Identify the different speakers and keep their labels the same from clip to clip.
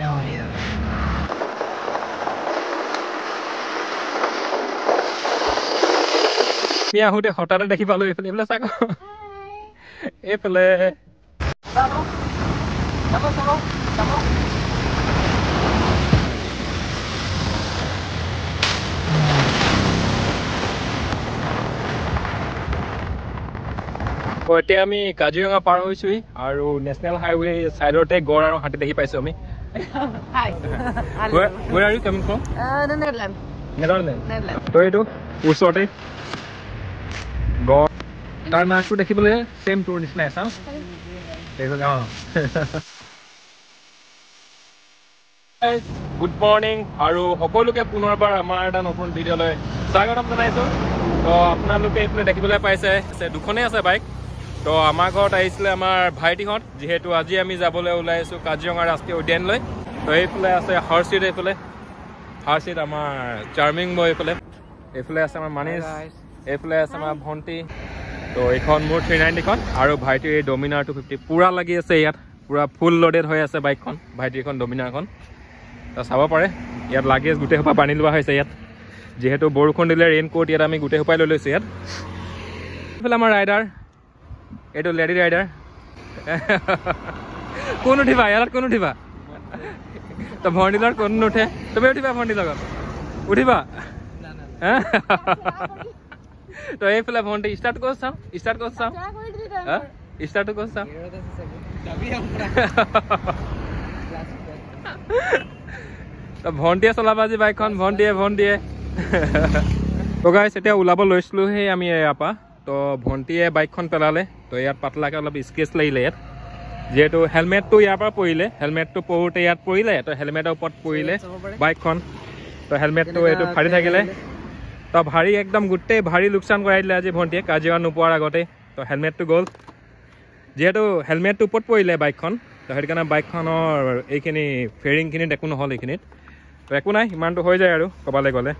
Speaker 1: me ha olido. মই আহোঁতে হঠাতে দেখি পালোঁ এইফালে এইফালে চাক এইফালে এতিয়া আমি কাজিৰঙা পাৰ হৈছোঁহি আৰু নেশ্যনেল হাইৱে ছাইডতে গড় আৰু হাতী দেখি পাইছোঁ আমি Hi. where, where are you coming from? Uh, the Netherlands. Netherlands. Netherlands. So, ito, Usote. God. Tarnak to take people Same tour is nice, huh? Hello. Hello. Good morning. Aru, hokolu ke punar par amar dan open video le. Sagaram thanae to. So, apna lu ke ekne dekhi bolay paise. Se dukhone bike. তো আমাৰ ঘৰত আহিছিলে আমাৰ ভাইটিহঁত যিহেতু আজি আমি যাবলৈ ওলাই ওলাইছোঁ কাজিৰঙা ৰাষ্ট্ৰীয় উদ্যানলৈ তো এইফালে আছে হাৰ্চিট এইফালে হাৰ্চিট আমাৰ চাৰ্মিং বয় এইফালে এইফালে আছে আমাৰ মানিছ এইফালে আছে আমাৰ ভণ্টি তো এইখন মোৰ থ্ৰী নাইণ্টিখন আৰু ভাইটিৰ এই ডমিনাৰ টু ফিফটি পূৰা লাগি আছে ইয়াত পূৰা ফুল লডেড হৈ আছে বাইকখন ভাইটিৰখন ডমিনাৰখন তো চাব পাৰে ইয়াত লাগেজ গোটেইসোপা পানী লোৱা হৈছে ইয়াত যিহেতু বৰষুণ দিলে ৰেইনকোট ইয়াত আমি গোটেইসোপাই লৈ লৈছোঁ ইয়াত এইফালে আমাৰ ৰাইডাৰ এইটো লেডি ৰাইডাৰ কোন উঠিবা ইয়াত কোন উঠিবা তই ভণ্টিৰ লগত কোন নুঠে তুমি উঠিবা ভণ্টিৰ লগত উঠিবা তই এইফালে ভণ্টি ষ্টাৰ্ট কৰ চাওঁ ষ্টাৰ্ট কৰ চাওঁ ষ্টাৰ্ট কৰ চাওঁ তই ভণ্টিয়ে চলাবা আজি বাইকখন ভণ্টিয়ে ভণ্টিয়ে গাইছ এতিয়া ওলাব লৈছিলোঁ সেই আমি ইয়াৰ পৰা তো ভন্টিয়ে বাইকখন পেলালে তো ইয়াত পাতলাকে অলপ স্কেচ লাগিলে ইয়াত যিহেতু হেলমেটটো ইয়াৰ পৰা পৰিলে হেলমেটটো পৰোঁতে ইয়াত পৰিলে তো হেলমেটৰ ওপৰত পৰিলে বাইকখন তো হেলমেটটো এইটো ভাৰী থাকিলে তো ভাৰী একদম গোটেই ভাৰী লোকচান কৰাই দিলে আজি ভণ্টিয়ে কাজিৰঙা নোপোৱাৰ আগতে তো হেলমেটটো গ'ল যিহেতু হেলমেটটো ওপৰত পৰিলে বাইকখন তো সেইটো কাৰণে বাইকখনৰ এইখিনি ফেৰিংখিনিত একো নহ'ল এইখিনিত তো একো নাই ইমানটো হৈ যায় আৰু ক'বালৈ গ'লে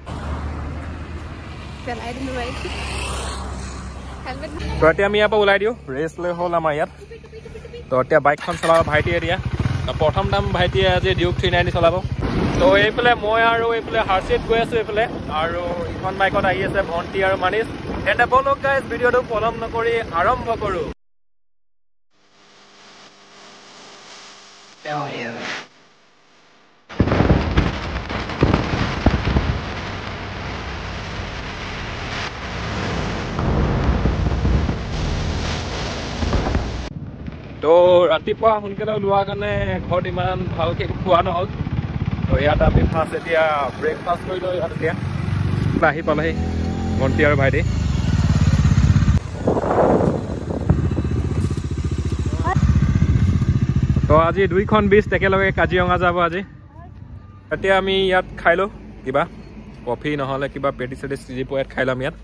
Speaker 1: তো এতিয়া আমি ইয়াৰ ওলাই দিওঁ ৰেচ লৈ হ'ল আমাৰ ইয়াত তো এতিয়া বাইকখন চলাব ভাইটিয়ে এতিয়া প্ৰথম দাম ভাইটিয়ে আজি ডিউক থ্ৰী নাইনটি চলাব তো এইফালে মই আৰু এইফালে হাৰ্চিত গৈ আছোঁ এইফালে আৰু ইখন বাইকত আহি আছে ভণ্টি আৰু মানিচ এতিয়া বলকাই ভিডিঅ'টো পলম নকৰি আৰম্ভ কৰোঁ Oh, yeah. তো ৰাতিপুৱা সোনকালে ওলোৱাৰ কাৰণে ঘৰত ইমান ভালকে খোৱা নহ'ল তো ইয়াত আমি ফাৰ্ষ্ট এতিয়া ব্ৰেকফাষ্ট কৰি লওঁ ইয়াত এতিয়া আহি পালেহি ভণ্টি আৰু ভাইটি তো আজি দুইখন বীজ একেলগে কাজিৰঙা যাব আজি এতিয়া আমি ইয়াত খাই লওঁ কিবা কফি নহ'লে কিবা পেটি চেটি চিজি পোৱা ইয়াত খাই ল'ম ইয়াত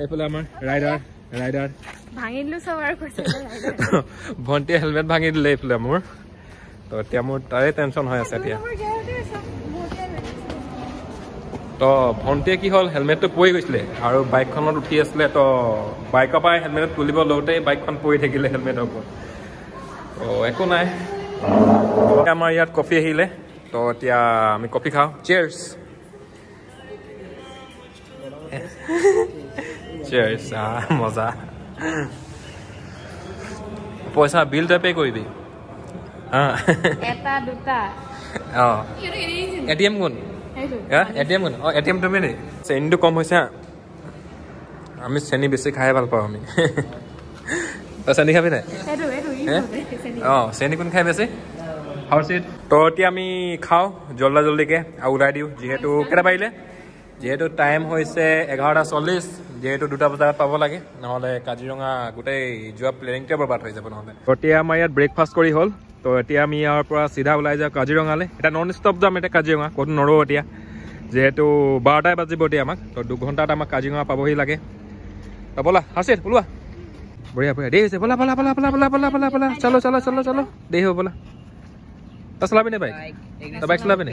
Speaker 1: এইফালে আমাৰ ৰাইডাৰ ৰাইডাৰ ভণ্টি হেলমেট ভাঙি দিলে এইফালে মোৰ তো এতিয়া মোৰ তাৰে টেনচন হৈ আছে এতিয়া তো ভণ্টিয়ে কি হ'ল হেলমেটটো পৰি গৈছিলে আৰু বাইকখনত উঠি আছিলে তো বাইকৰ পৰাই হেলমেট তুলিব লওঁতে বাইকখন পৰি থাকিলে হেলমেটৰ ওপৰত তো একো নাই আমাৰ ইয়াত কফি আহিলে তো এতিয়া আমি কফি খাওঁ চেয়াৰ্ছ চেয়াৰ্ছ মজা পইচা বিল তই পে' কৰিবি অঁ কোন এ টি এম কোন অঁ এ টি এম তুমি চেনীটো কম হৈছে আমি চেনি বেছি খাই ভাল পাওঁ আমি তই চেনী খাবি নাই অঁ চেনী কোন খাই বেছি হাউচিত তই এতিয়া আমি খাওঁ জল্দা জল্দিকৈ আৰু ওলাই দিওঁ যিহেতু কেইটা পাৰিলে যিহেতু টাইম হৈছে এঘাৰটা চল্লিছ যিহেতু দুটা বজাত পাব লাগে নহলে কাজিৰঙা গোটেই যোৱা প্লেনিংটোৱে বৰবাদ হৈ যাব নহলে এতিয়া আমাৰ ইয়াত ব্ৰেকফাষ্ট কৰি হ'ল তো এতিয়া আমি ইয়াৰ পৰা চিধা ওলাই যাওঁ কাজিৰঙালে এটা নন ষ্টপ যাম এতিয়া কাজিৰঙা ক'তো নৰো এতিয়া যিহেতু বাৰটাই বাজিব এতিয়া আমাক তো দুঘণ্টাত আমাক কাজিৰঙা পাবহি লাগে ব'লা আছে ওলোৱা বঢ়িয়া বঢ়িয়া দেৰি হৈছে বলা বলা বলা বলা বলা বলা বলা বলা চলো চলো চলো চলো দেৰি হ'বলা তই চলাবি নে বাইক তই বাইক চলাবি নে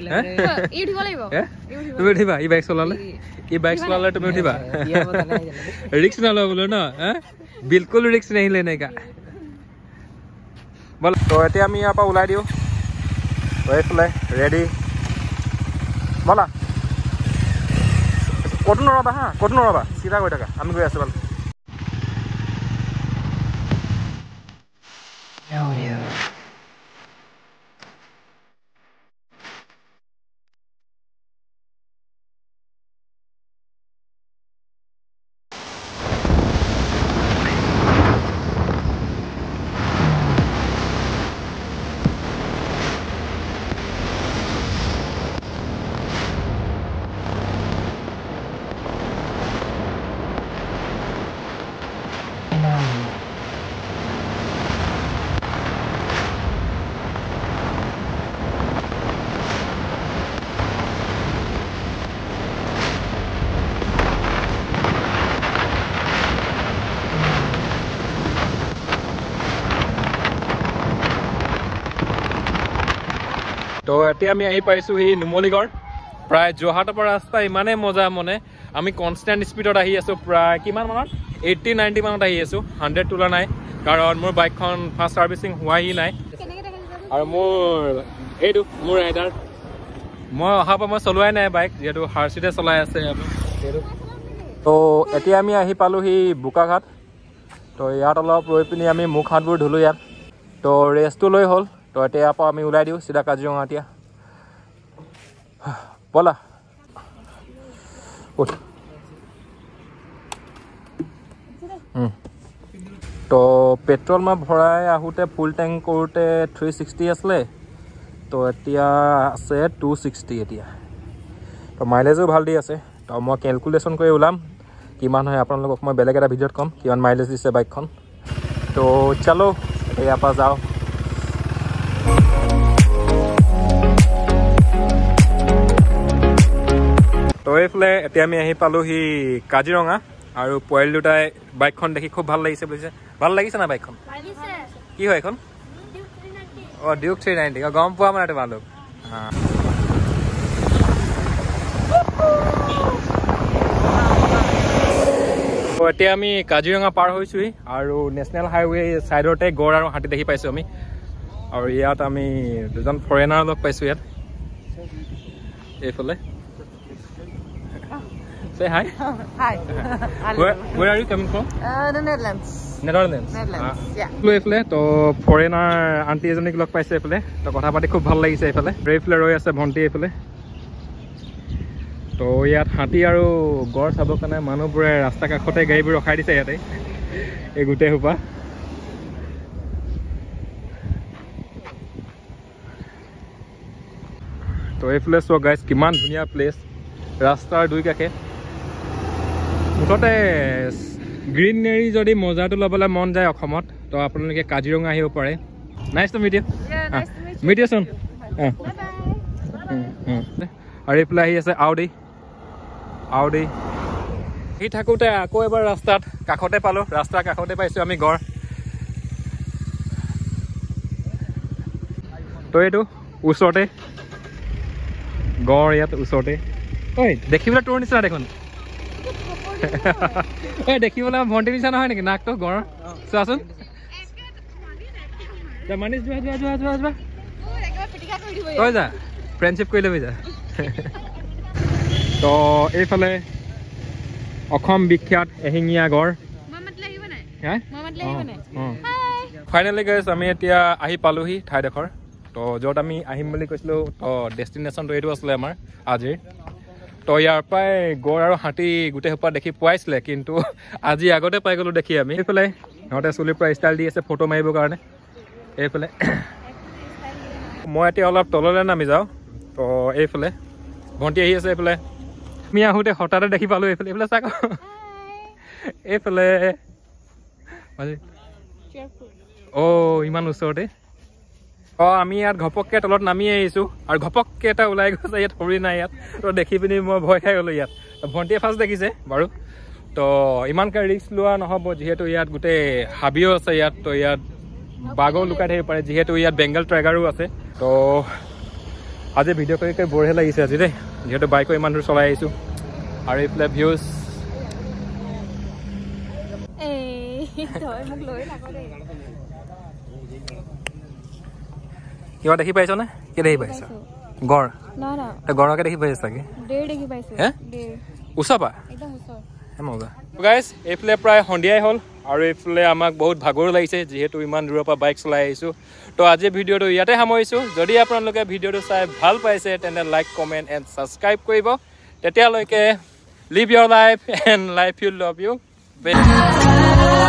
Speaker 1: ই উঠিব লাগিব তুমি উঠিবা ই বাইক চলালে ই বাইক চলালে তুমি উঠিবা ৰিক্স নলয় বোলো ন বিলকুল ৰিক্স নাহিলে এনেকা বল তই এতিয়া আমি ইয়াৰ পৰা ওলাই দিওঁ এইফালে ৰেডি বলা ক'তো নৰবা হা ক'তো নৰবা চিধা গৈ থাকা আমি গৈ আছোঁ ভাল তো এতিয়া আমি আহি পাইছোহি নুমলীগড় প্ৰায় পৰা ৰাস্তা ইমানেই মজা মনে আমি কনষ্টেণ্ট স্পীডত আহি আছোঁ প্ৰায় কিমান মানত এইটটি নাইণ্টি মানত আহি আছোঁ হাণ্ড্ৰেড তোলা নাই কাৰণ মোৰ বাইকখন ফাষ্ট চাৰ্ভিচিং হোৱাহি নাই আৰু মোৰ এইটো মোৰ ৰাইডাৰ মই অহাৰ পৰা মই চলোৱাই নাই বাইক যিহেতু হাৰ্চিতে চলাই আছে তো এতিয়া আমি আহি পালোহি বোকাঘাট তো ইয়াত অলপ ৰৈ পিনি আমি মুখ হাতবোৰ ধুলোঁ ইয়াত তো ৰেষ্টটো লৈ হ'ল তো এতিয়া ইয়াৰ পৰা আমি ওলাই দিওঁ চিধা কাজিৰঙা এতিয়া বলা তো পেট্ৰল মই ভৰাই আহোঁতে ফুল টেংক কৰোঁতে থ্ৰী ছিক্সটি আছিলে তো এতিয়া আছে টু ছিক্সটি এতিয়া তো মাইলেজো ভাল দি আছে তো মই কেলকুলেশ্যন কৰি ওলাম কিমান হয় আপোনালোকক মই বেলেগ এটা ভিডিঅ'ত ক'ম কিমান মাইলেজ দিছে বাইকখন তো চালো ইয়াৰ পৰা যাওঁ এইফালে এতিয়া আমি আহি পালোহি কাজিৰঙা আৰু পোৱালি দুটাই বাইকখন দেখি খুব ভাল লাগিছে বুজিছে ভাল লাগিছে না বাইকখন কি হয় এইখন অঁ ডিউক থ্ৰী নাইণ্টি অঁ গম পোৱা মানে তোমালোক এতিয়া আমি কাজিৰঙা পাৰ হৈছোঁহি আৰু নেশ্যনেল হাইৱে ছাইডতে গড় আৰু হাতী দেখি পাইছোঁ আমি আৰু ইয়াত আমি দুজন ফৰেনাৰ লগ পাইছোঁ ইয়াত এইফালে Say hi. hi. where, where are you coming from? Uh, the Netherlands. Netherlands. Netherlands. Ah. Yeah. So, foreigner auntie is a little bit of a little bit of a little bit of a little bit of a little bit of a little bit of a little bit of a little bit of a little bit of a little bit of a little bit of a ৰাস্তাৰ দুই কাষে মুঠতে greenery যদি মজাটো ল'বলৈ মন যায় অসমত তো আপোনালোকে কাজিৰঙা আহিব পাৰে নাইচ টু মিডিয়া মিডিয়াচোন আৰু এইফালে আহি আছে আউ দেই আউ আহি থাকোঁতে আকৌ এবাৰ ৰাস্তাত কাষতে পালোঁ ৰাস্তাৰ কাষতে পাইছোঁ আমি গড় তো এইটো ওচৰতে গড় ইয়াত ওচৰতে দেখিবলৈ তোৰ নিচিনা দেখোন দেখিবলৈ ভণ্টি নিচিনা নহয় নেকি নাকটো গড় চোৱাচোন মানিছ ফ্ৰেণ্ডশ্বিপ কৰি ল'বি যা তো এইফালে অসম বিখ্যাত এশিঙীয়া গড় ফাইনেলি গৈ আমি এতিয়া আহি পালোহি ঠাইডোখৰ তো য'ত আমি আহিম বুলি কৈছিলোঁ তো ডেষ্টিনেশ্যনটো এইটো আছিলে আমাৰ আজিৰ তই ইয়াৰ পৰাই গড় আৰু হাতী গোটেই সোপা দেখি পোৱাইছিলে কিন্তু আজি আগতে পাই গ'লো দেখি আমি এইফালে সিহঁতে চুলিৰ পৰা ষ্টাইল দি আছে ফটো মাৰিবৰ কাৰণে এইফালে মই এতিয়া অলপ তললৈ নামি যাওঁ তো এইফালে ভণ্টি আহি আছে এইফালে আমি আহোঁতে হঠাতে দেখি পালোঁ এইফালে এইফালে চাক এইফালে অ' ইমান ওচৰতে অঁ আমি ইয়াত ঘপককৈ তলত নামি আহিছোঁ আৰু ঘপককৈ এটা ওলাই গৈছে ইয়াত সৰি নাই ইয়াত তো দেখি পিনি মই ভয় খাই গ'লোঁ ইয়াত ভণ্টিয়ে ফাৰ্ষ্ট দেখিছে বাৰু তো ইমানকৈ ৰিস্ক লোৱা নহ'ব যিহেতু ইয়াত গোটেই হাবিও আছে ইয়াত তো ইয়াত বাঘো লুকাই থাকিব পাৰে যিহেতু ইয়াত বেংগল ট্ৰেগাৰো আছে তো আজি ভিডিঅ' কৰি কৰি বৰহে লাগিছে আজি দেই যিহেতু বাইকো ইমান দূৰ চলাই আহিছোঁ আৰু এইফালে ভিউজ কিবা দেখি পাইছনে কি দেখি পাইছা গড় গড়কে দেখি পাইছা কি ডেৰ দেখি এইফালে প্ৰায় সন্ধিয়াই হ'ল আৰু এইফালে আমাক বহুত ভাগৰো লাগিছে যিহেতু ইমান দূৰৰ পৰা বাইক চলাই আহিছোঁ তো আজি ভিডিঅ'টো ইয়াতে সামৰিছোঁ যদি আপোনালোকে ভিডিঅ'টো চাই ভাল পাইছে তেন্তে লাইক কমেণ্ট এণ্ড ছাবস্ক্ৰাইব কৰিব তেতিয়ালৈকে live your life and life you love U